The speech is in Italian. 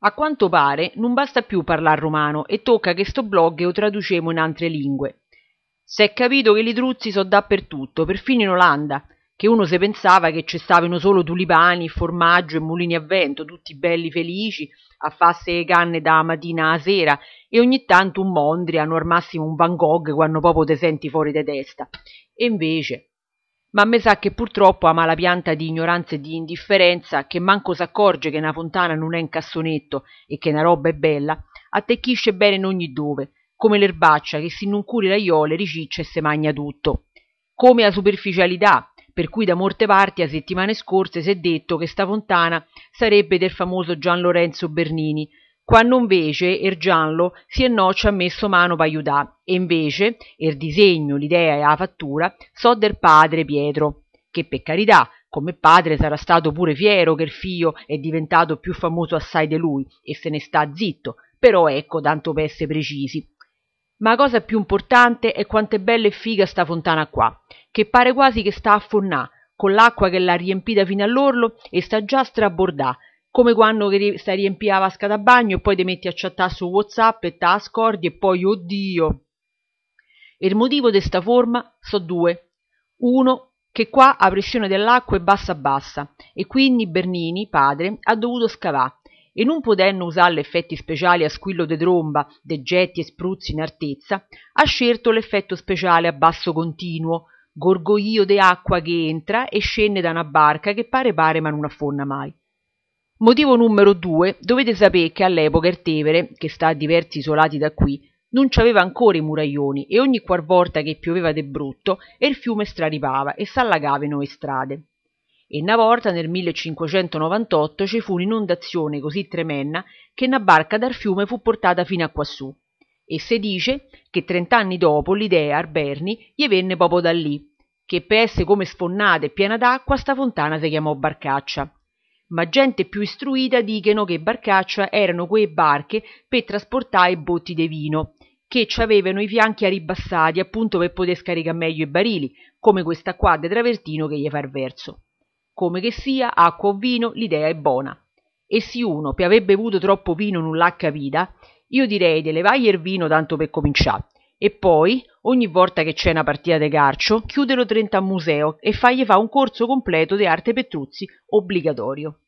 A quanto pare non basta più parlar romano e tocca che sto blog lo traducemo in altre lingue. S'è capito che gli truzzi sono dappertutto, perfino in Olanda, che uno se pensava che ci stavano solo tulipani, formaggio e mulini a vento, tutti belli felici, a fasse e canne da mattina a sera, e ogni tanto un Mondrian o al massimo un Van Gogh quando proprio te senti fuori da testa. E invece ma me sa che purtroppo ama mala pianta di ignoranza e di indifferenza che manco s'accorge che una fontana non è un cassonetto e che na roba è bella attecchisce bene in ogni dove come l'erbaccia che si nun curi l'aiole riciccia e se magna tutto come la superficialità per cui da molte parti a settimane scorse s'è detto che sta fontana sarebbe del famoso gian lorenzo bernini quando invece er giallo si e no ci ha messo mano p'aiutà e invece er disegno, l'idea e la fattura so del padre Pietro, che per carità come padre sarà stato pure fiero che il figlio è diventato più famoso assai di lui e se ne sta zitto, però ecco tanto peste precisi. Ma cosa più importante è quanto è bella e figa sta fontana qua, che pare quasi che sta a fornà, con l'acqua che l'ha riempita fino all'orlo e sta già a strabordà, come quando stai riempiendo la vasca da bagno e poi ti metti a chattare su WhatsApp e ti la scordi e poi oddio. E il motivo di sta forma sono due. Uno, che qua la pressione dell'acqua è bassa bassa e quindi Bernini, padre, ha dovuto scavare e non potendo usare gli effetti speciali a squillo di tromba, de getti e spruzzi in altezza, ha scelto l'effetto speciale a basso continuo, gorgoglio di acqua che entra e scende da una barca che pare pare ma non affonna mai. Motivo numero due, dovete sapere che all'epoca il Tevere, che sta a diversi isolati da qui, non c'aveva ancora i muraglioni e ogni qualvolta che pioveva de brutto il fiume straripava e s'allagava in nuove strade. E una volta nel 1598 ci fu un'inondazione così tremenda che una barca dal fiume fu portata fino a quassù. E si dice che trent'anni dopo l'idea Arberni gli venne proprio da lì, che per essere come sfonnata e piena d'acqua sta fontana si chiamò Barcaccia ma gente più istruita dicono che barcaccia erano quei barche per trasportare botti di vino che ci avevano i fianchi arribbassati appunto per poter scaricà meglio i barili come questa qua di travertino che gli fa il verso come che sia acqua o vino l'idea è buona. e si uno pe aver bevuto troppo vino nun l'ha capita io direi di levare il vino tanto per cominciare. e poi ogni volta che c'è una partita de calcio lo trenta a museo e fagli fa un corso completo di arte petruzzi obbligatorio